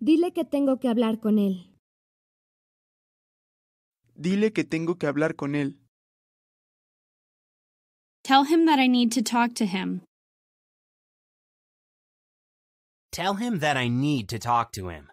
Dile que tengo que hablar con él. Dile que tengo que hablar con él. Tell him that I need to talk to him. Tell him that I need to talk to him.